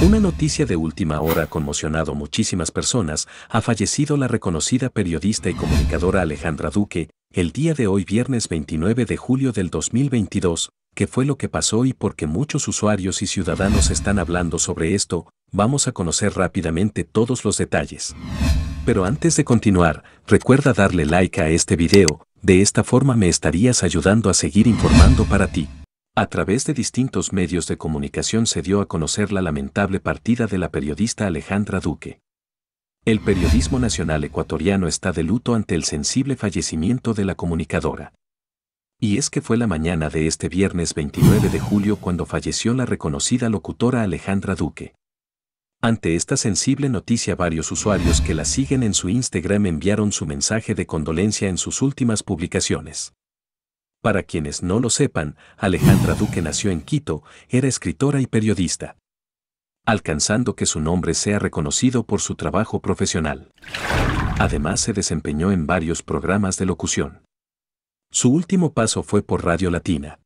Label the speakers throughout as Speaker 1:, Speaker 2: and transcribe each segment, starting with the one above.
Speaker 1: Una noticia de última hora ha conmocionado muchísimas personas. Ha fallecido la reconocida periodista y comunicadora Alejandra Duque el día de hoy viernes 29 de julio del 2022. ¿Qué fue lo que pasó y por qué muchos usuarios y ciudadanos están hablando sobre esto? Vamos a conocer rápidamente todos los detalles. Pero antes de continuar, recuerda darle like a este video, de esta forma me estarías ayudando a seguir informando para ti. A través de distintos medios de comunicación se dio a conocer la lamentable partida de la periodista Alejandra Duque. El periodismo nacional ecuatoriano está de luto ante el sensible fallecimiento de la comunicadora. Y es que fue la mañana de este viernes 29 de julio cuando falleció la reconocida locutora Alejandra Duque. Ante esta sensible noticia varios usuarios que la siguen en su Instagram enviaron su mensaje de condolencia en sus últimas publicaciones. Para quienes no lo sepan, Alejandra Duque nació en Quito, era escritora y periodista, alcanzando que su nombre sea reconocido por su trabajo profesional. Además se desempeñó en varios programas de locución. Su último paso fue por Radio Latina.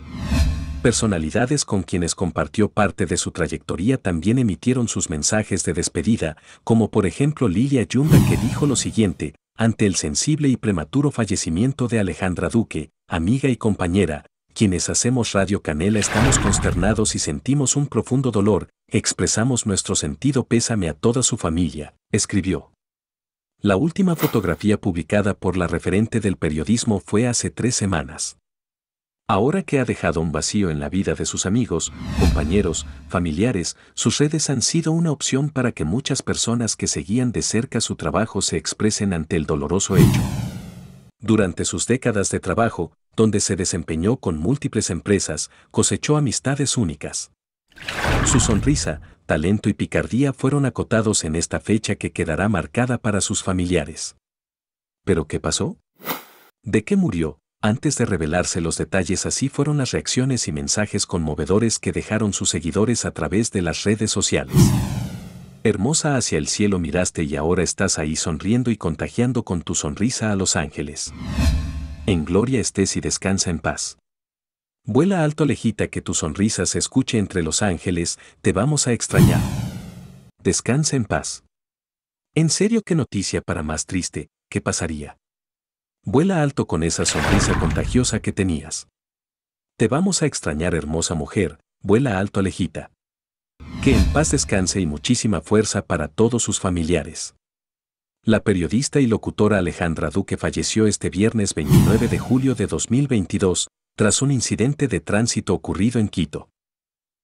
Speaker 1: Personalidades con quienes compartió parte de su trayectoria también emitieron sus mensajes de despedida, como por ejemplo Lilia Yunda que dijo lo siguiente, ante el sensible y prematuro fallecimiento de Alejandra Duque, amiga y compañera, quienes hacemos Radio Canela estamos consternados y sentimos un profundo dolor, expresamos nuestro sentido pésame a toda su familia, escribió. La última fotografía publicada por la referente del periodismo fue hace tres semanas. Ahora que ha dejado un vacío en la vida de sus amigos, compañeros, familiares, sus redes han sido una opción para que muchas personas que seguían de cerca su trabajo se expresen ante el doloroso hecho. Durante sus décadas de trabajo, donde se desempeñó con múltiples empresas, cosechó amistades únicas. Su sonrisa, talento y picardía fueron acotados en esta fecha que quedará marcada para sus familiares. ¿Pero qué pasó? ¿De qué murió? Antes de revelarse los detalles así fueron las reacciones y mensajes conmovedores que dejaron sus seguidores a través de las redes sociales. Hermosa hacia el cielo miraste y ahora estás ahí sonriendo y contagiando con tu sonrisa a los ángeles. En gloria estés y descansa en paz. Vuela alto lejita que tu sonrisa se escuche entre los ángeles, te vamos a extrañar. Descansa en paz. En serio qué noticia para más triste, ¿qué pasaría? Vuela alto con esa sonrisa contagiosa que tenías. Te vamos a extrañar, hermosa mujer, vuela alto, Alejita. Que en paz descanse y muchísima fuerza para todos sus familiares. La periodista y locutora Alejandra Duque falleció este viernes 29 de julio de 2022, tras un incidente de tránsito ocurrido en Quito.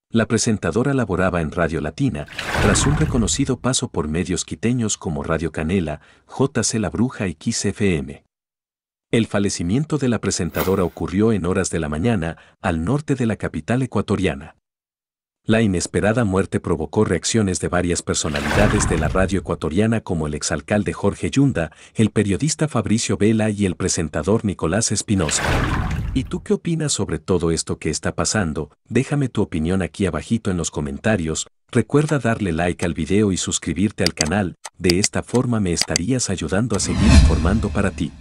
Speaker 1: La presentadora laboraba en Radio Latina, tras un reconocido paso por medios quiteños como Radio Canela, JC La Bruja y XFM. El fallecimiento de la presentadora ocurrió en horas de la mañana al norte de la capital ecuatoriana. La inesperada muerte provocó reacciones de varias personalidades de la radio ecuatoriana como el exalcalde Jorge Yunda, el periodista Fabricio Vela y el presentador Nicolás Espinosa. ¿Y tú qué opinas sobre todo esto que está pasando? Déjame tu opinión aquí abajito en los comentarios, recuerda darle like al video y suscribirte al canal, de esta forma me estarías ayudando a seguir informando para ti.